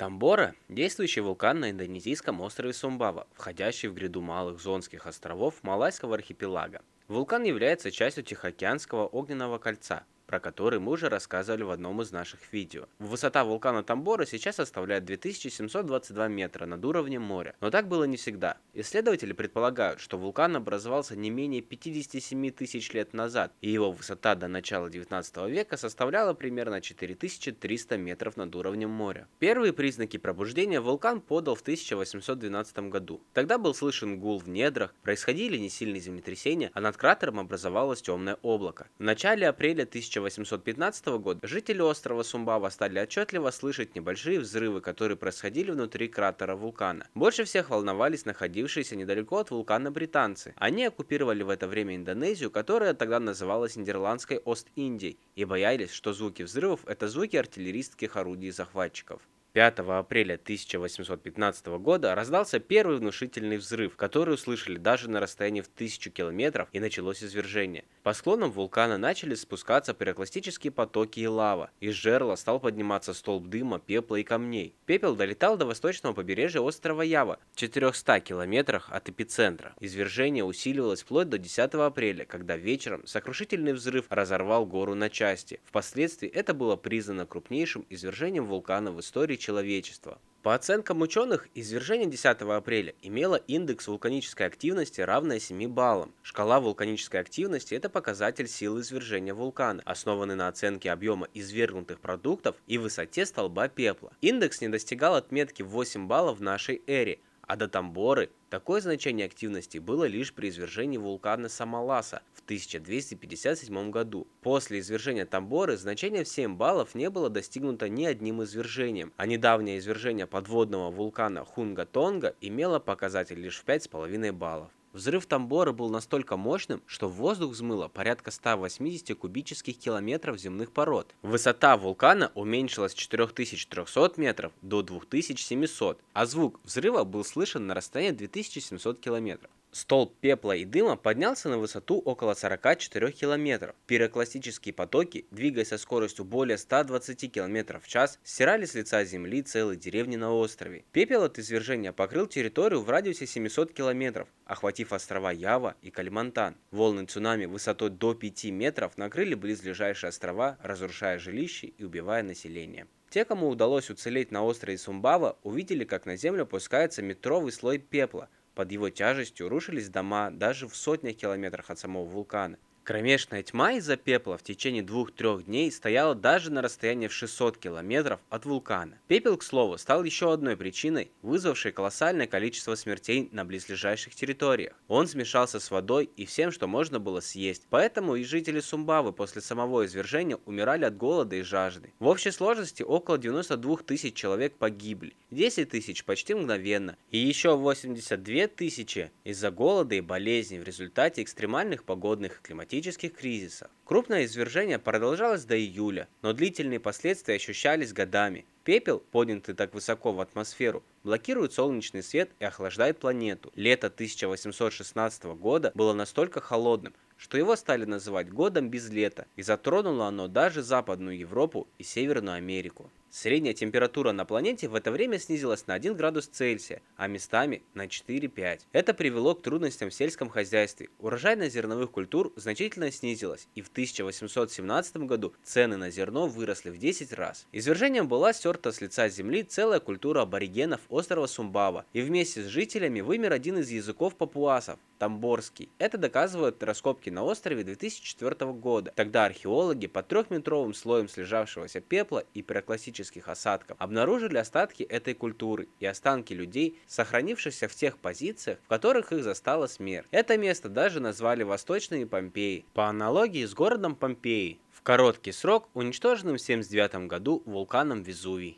Тамбора – действующий вулкан на индонезийском острове Сумбава, входящий в гряду малых зонских островов Малайского архипелага. Вулкан является частью Тихоокеанского огненного кольца, про который мы уже рассказывали в одном из наших видео. Высота вулкана Тамбора сейчас составляет 2722 метра над уровнем моря. Но так было не всегда. Исследователи предполагают, что вулкан образовался не менее 57 тысяч лет назад, и его высота до начала 19 века составляла примерно 4300 метров над уровнем моря. Первые признаки пробуждения вулкан подал в 1812 году. Тогда был слышен гул в недрах, происходили несильные землетрясения, а над кратером образовалось темное облако. В начале апреля 1812 1815 года жители острова Сумба стали отчетливо слышать небольшие взрывы, которые происходили внутри кратера вулкана. Больше всех волновались находившиеся недалеко от вулкана британцы. Они оккупировали в это время Индонезию, которая тогда называлась Нидерландской Ост-Индией, и боялись, что звуки взрывов – это звуки артиллерийских орудий захватчиков. 5 апреля 1815 года раздался первый внушительный взрыв, который услышали даже на расстоянии в тысячу километров и началось извержение. По склонам вулкана начали спускаться пирокластические потоки и лава. Из жерла стал подниматься столб дыма, пепла и камней. Пепел долетал до восточного побережья острова Ява, в 400 километрах от эпицентра. Извержение усиливалось вплоть до 10 апреля, когда вечером сокрушительный взрыв разорвал гору на части. Впоследствии это было признано крупнейшим извержением вулкана в истории человечества. По оценкам ученых, извержение 10 апреля имело индекс вулканической активности равное 7 баллам. Шкала вулканической активности – это показатель силы извержения вулкана, основанный на оценке объема извергнутых продуктов и высоте столба пепла. Индекс не достигал отметки 8 баллов в нашей эре, а до Тамборы такое значение активности было лишь при извержении вулкана Самаласа в 1257 году. После извержения Тамборы значение в 7 баллов не было достигнуто ни одним извержением, а недавнее извержение подводного вулкана Хунга-Тонга имело показатель лишь в 5,5 баллов. Взрыв тамбора был настолько мощным, что в воздух взмыло порядка 180 кубических километров земных пород. Высота вулкана уменьшилась с 4300 метров до 2700, а звук взрыва был слышен на расстоянии 2700 километров. Столб пепла и дыма поднялся на высоту около 44 километров. Пирокластические потоки, двигаясь со скоростью более 120 км в час, стирали с лица земли целые деревни на острове. Пепел от извержения покрыл территорию в радиусе 700 километров, охватив острова Ява и Кальмантан. Волны цунами высотой до 5 метров накрыли близлежащие острова, разрушая жилища и убивая население. Те, кому удалось уцелеть на острове Сумбава, увидели, как на землю пускается метровый слой пепла – под его тяжестью рушились дома даже в сотнях километрах от самого вулкана. Кромешная тьма из-за пепла в течение двух-трех дней стояла даже на расстоянии в 600 километров от вулкана. Пепел, к слову, стал еще одной причиной, вызвавшей колоссальное количество смертей на близлежащих территориях. Он смешался с водой и всем, что можно было съесть, поэтому и жители Сумбавы после самого извержения умирали от голода и жажды. В общей сложности около 92 тысяч человек погибли, 10 тысяч почти мгновенно, и еще 82 тысячи из-за голода и болезней в результате экстремальных погодных и климатических климатических кризисов. Крупное извержение продолжалось до июля, но длительные последствия ощущались годами. Пепел, поднятый так высоко в атмосферу, блокирует солнечный свет и охлаждает планету. Лето 1816 года было настолько холодным, что его стали называть годом без лета, и затронуло оно даже Западную Европу и Северную Америку. Средняя температура на планете в это время снизилась на 1 градус Цельсия, а местами на 4-5. Это привело к трудностям в сельском хозяйстве. Урожайность зерновых культур значительно снизилась, и в 1817 году цены на зерно выросли в 10 раз. Извержением была стерта с лица земли целая культура аборигенов острова Сумбава, и вместе с жителями вымер один из языков папуасов – тамборский. Это доказывают раскопки на острове 2004 года. Тогда археологи под трехметровым слоем слежавшегося пепла и пирокластического вулканических осадков, обнаружили остатки этой культуры и останки людей, сохранившихся в тех позициях, в которых их застала смерть. Это место даже назвали Восточные Помпеи, по аналогии с городом Помпеи, в короткий срок уничтоженным в 79 году вулканом Везувий.